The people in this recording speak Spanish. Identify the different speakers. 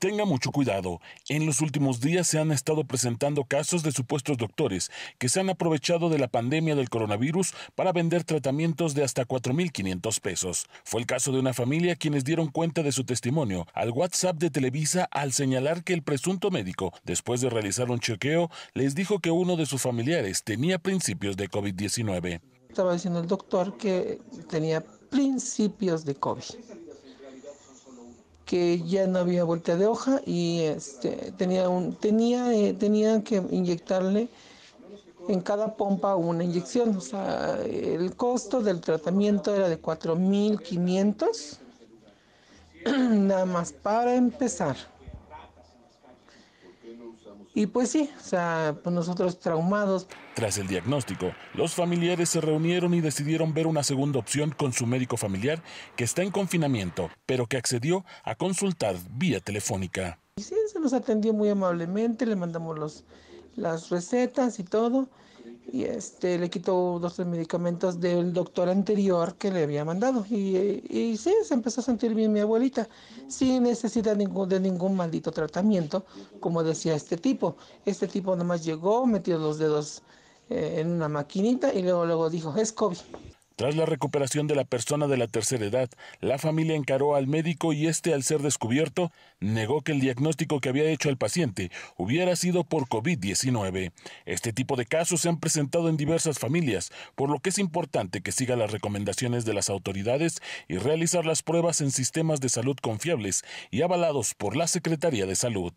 Speaker 1: Tenga mucho cuidado. En los últimos días se han estado presentando casos de supuestos doctores que se han aprovechado de la pandemia del coronavirus para vender tratamientos de hasta 4.500 pesos. Fue el caso de una familia quienes dieron cuenta de su testimonio al WhatsApp de Televisa al señalar que el presunto médico, después de realizar un chequeo, les dijo que uno de sus familiares tenía principios de COVID-19.
Speaker 2: Estaba diciendo el doctor que tenía principios de COVID que ya no había vuelta de hoja y este, tenía un, tenía, eh, tenía que inyectarle en cada pompa una inyección. O sea, el costo del tratamiento era de 4.500, nada más para empezar. Y pues sí, o sea, pues nosotros
Speaker 1: traumados. Tras el diagnóstico, los familiares se reunieron y decidieron ver una segunda opción con su médico familiar que está en confinamiento, pero que accedió a consultar vía telefónica.
Speaker 2: Y sí, se nos atendió muy amablemente, le mandamos los, las recetas y todo y este, le quitó dos medicamentos del doctor anterior que le había mandado. Y, y sí, se empezó a sentir bien mi abuelita, sin necesidad de ningún maldito tratamiento, como decía este tipo. Este tipo nomás llegó, metió los dedos eh, en una maquinita y luego, luego dijo, es COVID.
Speaker 1: Tras la recuperación de la persona de la tercera edad, la familia encaró al médico y este, al ser descubierto, negó que el diagnóstico que había hecho al paciente hubiera sido por COVID-19. Este tipo de casos se han presentado en diversas familias, por lo que es importante que siga las recomendaciones de las autoridades y realizar las pruebas en sistemas de salud confiables y avalados por la Secretaría de Salud.